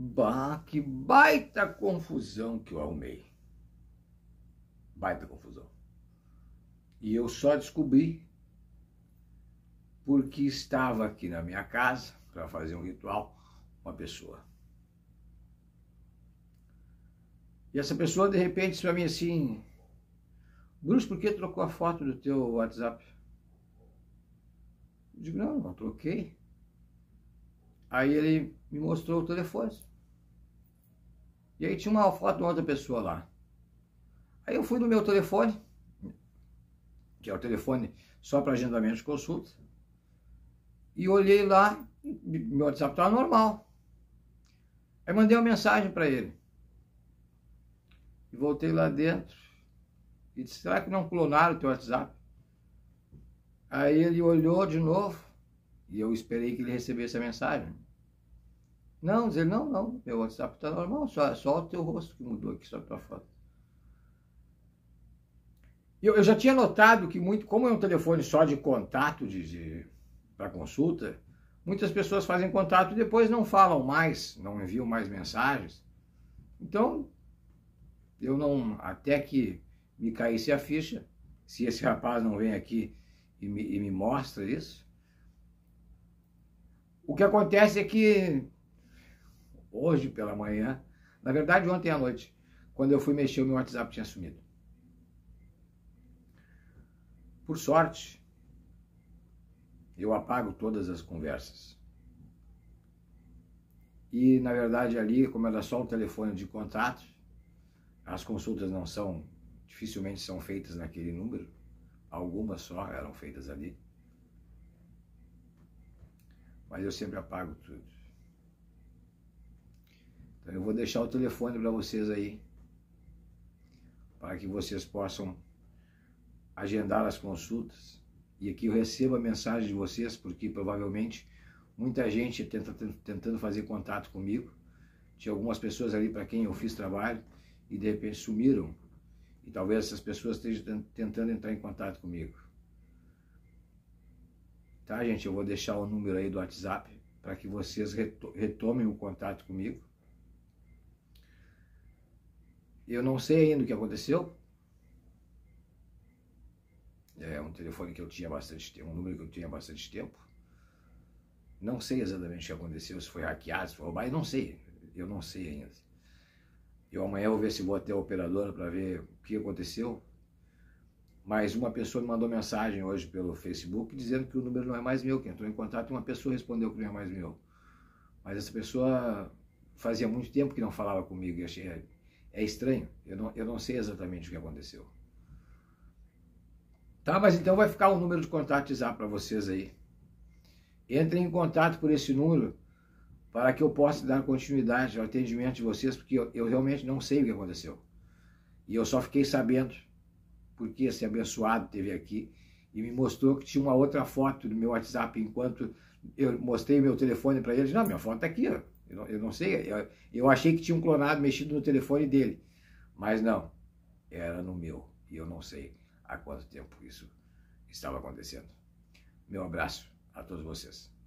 Bah, que baita confusão que eu arrumei. Baita confusão. E eu só descobri porque estava aqui na minha casa para fazer um ritual uma pessoa. E essa pessoa de repente disse para mim assim: Bruce, por que trocou a foto do teu WhatsApp? Eu digo: Não, não troquei. Aí ele me mostrou o telefone. E aí tinha uma foto de outra pessoa lá. Aí eu fui no meu telefone, que é o telefone só para agendamento de consulta, e olhei lá, meu WhatsApp estava normal. Aí mandei uma mensagem para ele. E voltei lá dentro e disse, será que não clonaram o teu WhatsApp? Aí ele olhou de novo, e eu esperei que ele recebesse a mensagem. Não, dizer, não, não, meu WhatsApp está normal, só, só o teu rosto que mudou aqui, só a tua foto. Eu, eu já tinha notado que muito, como é um telefone só de contato de para consulta, muitas pessoas fazem contato e depois não falam mais, não enviam mais mensagens. Então, eu não, até que me caísse a ficha, se esse rapaz não vem aqui e me, e me mostra isso, o que acontece é que hoje pela manhã, na verdade ontem à noite, quando eu fui mexer, o meu WhatsApp tinha sumido. Por sorte, eu apago todas as conversas. E, na verdade, ali, como era só o telefone de contato, as consultas não são, dificilmente são feitas naquele número, algumas só eram feitas ali mas eu sempre apago tudo. Então eu vou deixar o telefone para vocês aí, para que vocês possam agendar as consultas. E aqui eu recebo a mensagem de vocês, porque provavelmente muita gente tenta, tentando fazer contato comigo. Tinha algumas pessoas ali para quem eu fiz trabalho e de repente sumiram. E talvez essas pessoas estejam tentando entrar em contato comigo. Tá, gente? Eu vou deixar o número aí do WhatsApp para que vocês retomem o contato comigo. Eu não sei ainda o que aconteceu. É um telefone que eu tinha bastante tempo, um número que eu tinha bastante tempo. Não sei exatamente o que aconteceu, se foi hackeado, se foi roubado, não sei. Eu não sei ainda. Eu amanhã vou ver se vou até a operadora para ver o que aconteceu, mas uma pessoa me mandou mensagem hoje pelo Facebook dizendo que o número não é mais meu, que entrou em contato e uma pessoa respondeu que não é mais meu. Mas essa pessoa fazia muito tempo que não falava comigo e achei, é, é estranho, eu não, eu não sei exatamente o que aconteceu. Tá, mas então vai ficar o um número de contato já para vocês aí. Entrem em contato por esse número para que eu possa dar continuidade ao atendimento de vocês, porque eu, eu realmente não sei o que aconteceu. E eu só fiquei sabendo porque esse abençoado teve aqui e me mostrou que tinha uma outra foto do meu WhatsApp enquanto eu mostrei meu telefone para ele. Não, minha foto está aqui, ó. Eu, não, eu não sei. Eu, eu, achei que tinha um clonado mexido no telefone dele, mas não, era no meu e eu não sei há quanto tempo isso estava acontecendo. Meu abraço a todos vocês.